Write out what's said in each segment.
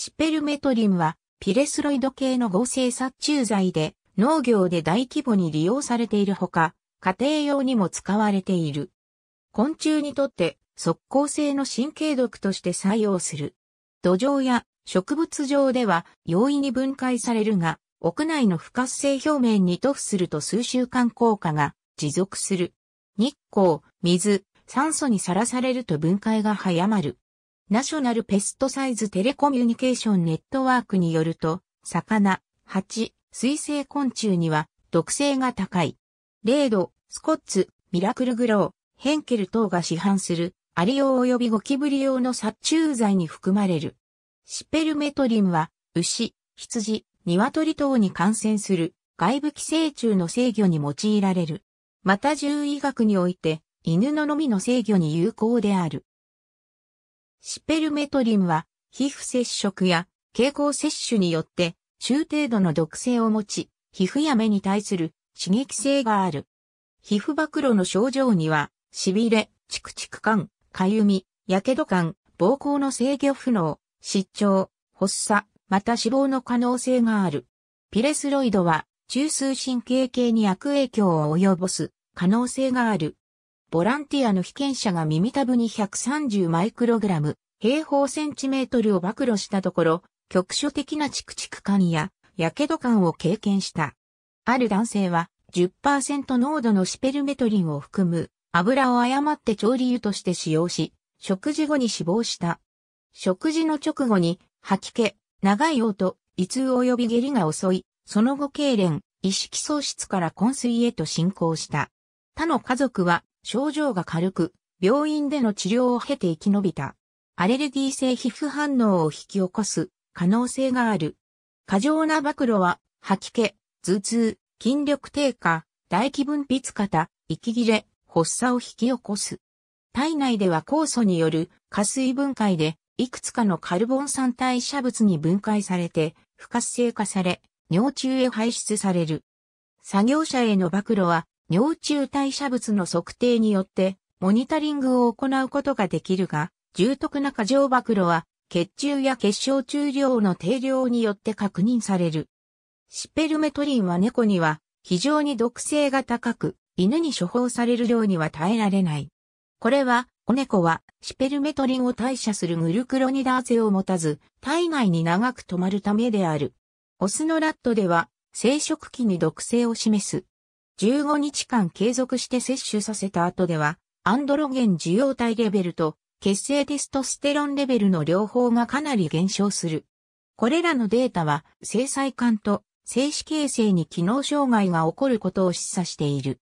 シペルメトリンはピレスロイド系の合成殺虫剤で農業で大規模に利用されているほか、家庭用にも使われている。昆虫にとって即効性の神経毒として採用する。土壌や植物上では容易に分解されるが、屋内の不活性表面に塗布すると数週間効果が持続する。日光、水、酸素にさらされると分解が早まる。ナショナルペストサイズテレコミュニケーションネットワークによると、魚、蜂、水生昆虫には毒性が高い。レード、スコッツ、ミラクルグロー、ヘンケル等が市販するアリ用及びゴキブリ用の殺虫剤に含まれる。シペルメトリムは牛、羊、鶏等に感染する外部寄生虫の制御に用いられる。また獣医学において犬ののみの制御に有効である。シペルメトリンは、皮膚接触や経口摂取によって中程度の毒性を持ち、皮膚や目に対する刺激性がある。皮膚暴露の症状には、痺れ、チクチク感、かゆみ、やけど感、膀胱の制御不能、失調、発作、また死亡の可能性がある。ピレスロイドは中枢神経系に悪影響を及ぼす可能性があるボランティアの被験者が耳たぶに130マイクログラム、平方センチメートルを暴露したところ、局所的なチクチク感や、やけど感を経験した。ある男性は、10%濃度のシペルメトリンを含む、油を誤って調理油として使用し、食事後に死亡した。食事の直後に、吐き気、長い嘔吐、胃痛及び下痢が襲い、その後痙攣、意識喪失から昏睡へと進行した。他の家族は症状が軽く、病院での治療を経て生き延びた。アレルギー性皮膚反応を引き起こす可能性がある。過剰な暴露は、吐き気、頭痛、筋力低下、唾液分泌型、息切れ、発作を引き起こす。体内では酵素による加水分解で、いくつかのカルボン酸代謝物に分解されて、不活性化され、尿中へ排出される。作業者への暴露は、尿中代謝物の測定によって、モニタリングを行うことができるが、重篤な過剰暴露は、血中や血小中量の定量によって確認される。シペルメトリンは猫には非常に毒性が高く、犬に処方される量には耐えられない。これは、子猫はシペルメトリンを代謝するグルクロニダーゼを持たず、体内に長く止まるためである。オスのラットでは、生殖期に毒性を示す15日間継続して摂取させた後では、アンドロゲン受容体レベルと血清テストステロンレベルの両方がかなり減少する。これらのデータは、生細管と精子形成に機能障害が起こることを示唆している。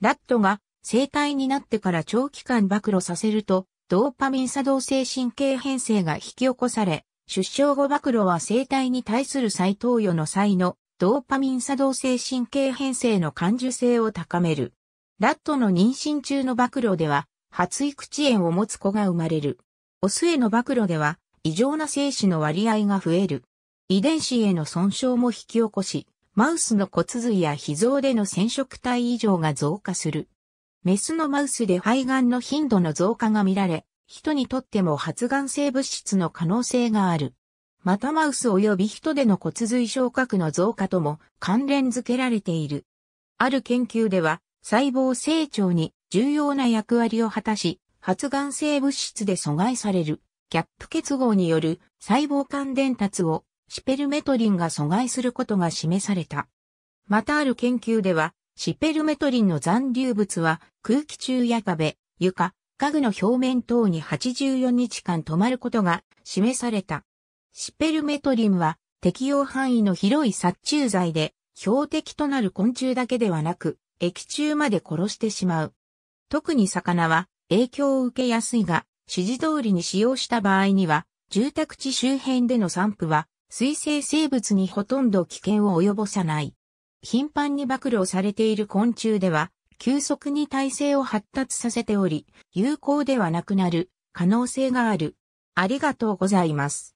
ラットが生体になってから長期間暴露させると、ドーパミン作動性神経変性が引き起こされ、出生後暴露は生体に対する再投与の際のドーパミン作動性神経変性の感受性を高める。ラットの妊娠中の暴露では、発育遅延を持つ子が生まれる。オスへの暴露では、異常な精子の割合が増える。遺伝子への損傷も引き起こし、マウスの骨髄や脾臓での染色体異常が増加する。メスのマウスで肺がんの頻度の増加が見られ、人にとっても発がん性物質の可能性がある。またマウス及び人での骨髄昇格の増加とも関連づけられている。ある研究では、細胞成長に重要な役割を果たし、発がん性物質で阻害される、キャップ結合による細胞間伝達をシペルメトリンが阻害することが示された。またある研究では、シペルメトリンの残留物は空気中や壁、床、家具の表面等に84日間止まることが示された。シペルメトリンは適用範囲の広い殺虫剤で標的となる昆虫だけではなく液中まで殺してしまう。特に魚は影響を受けやすいが指示通りに使用した場合には住宅地周辺での散布は水生生物にほとんど危険を及ぼさない。頻繁に暴露されている昆虫では急速に耐性を発達させており有効ではなくなる可能性がある。ありがとうございます。